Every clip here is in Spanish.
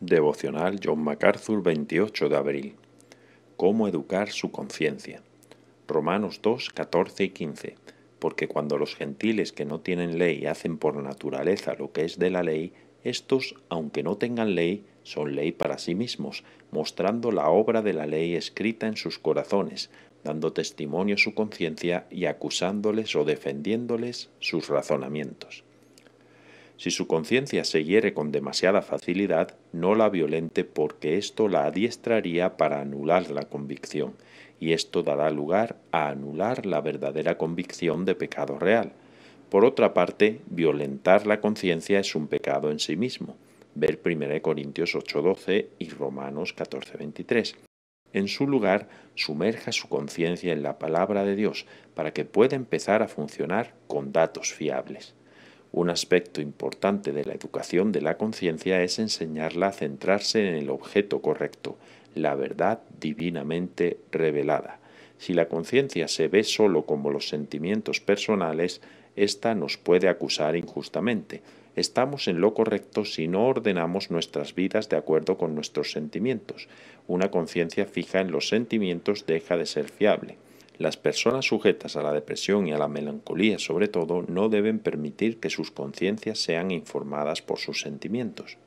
Devocional John MacArthur, 28 de abril. Cómo educar su conciencia. Romanos 2, 14 y 15. Porque cuando los gentiles que no tienen ley hacen por naturaleza lo que es de la ley, estos, aunque no tengan ley, son ley para sí mismos, mostrando la obra de la ley escrita en sus corazones, dando testimonio su conciencia y acusándoles o defendiéndoles sus razonamientos. Si su conciencia se hiere con demasiada facilidad, no la violente porque esto la adiestraría para anular la convicción, y esto dará lugar a anular la verdadera convicción de pecado real. Por otra parte, violentar la conciencia es un pecado en sí mismo. Ver 1 Corintios 8:12 y Romanos 14:23. En su lugar, sumerja su conciencia en la palabra de Dios para que pueda empezar a funcionar con datos fiables. Un aspecto importante de la educación de la conciencia es enseñarla a centrarse en el objeto correcto, la verdad divinamente revelada. Si la conciencia se ve solo como los sentimientos personales, ésta nos puede acusar injustamente. Estamos en lo correcto si no ordenamos nuestras vidas de acuerdo con nuestros sentimientos. Una conciencia fija en los sentimientos deja de ser fiable. Las personas sujetas a la depresión y a la melancolía sobre todo no deben permitir que sus conciencias sean informadas por sus sentimientos.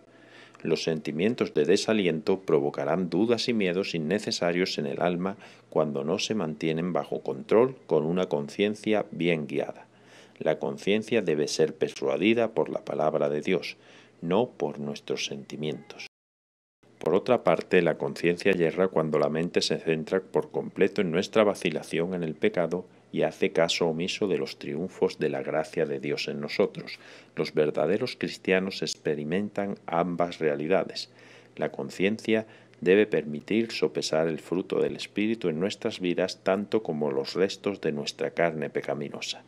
Los sentimientos de desaliento provocarán dudas y miedos innecesarios en el alma cuando no se mantienen bajo control con una conciencia bien guiada. La conciencia debe ser persuadida por la palabra de Dios, no por nuestros sentimientos. Por otra parte, la conciencia yerra cuando la mente se centra por completo en nuestra vacilación en el pecado y hace caso omiso de los triunfos de la gracia de Dios en nosotros. Los verdaderos cristianos experimentan ambas realidades. La conciencia debe permitir sopesar el fruto del Espíritu en nuestras vidas tanto como los restos de nuestra carne pecaminosa.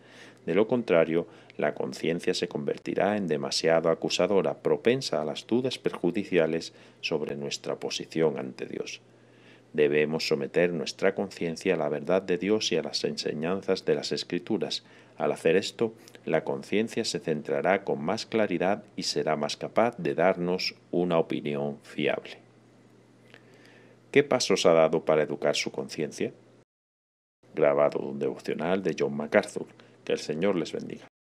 De lo contrario, la conciencia se convertirá en demasiado acusadora, propensa a las dudas perjudiciales sobre nuestra posición ante Dios. Debemos someter nuestra conciencia a la verdad de Dios y a las enseñanzas de las Escrituras. Al hacer esto, la conciencia se centrará con más claridad y será más capaz de darnos una opinión fiable. ¿Qué pasos ha dado para educar su conciencia? Grabado de un devocional de John MacArthur. Que el Señor les bendiga.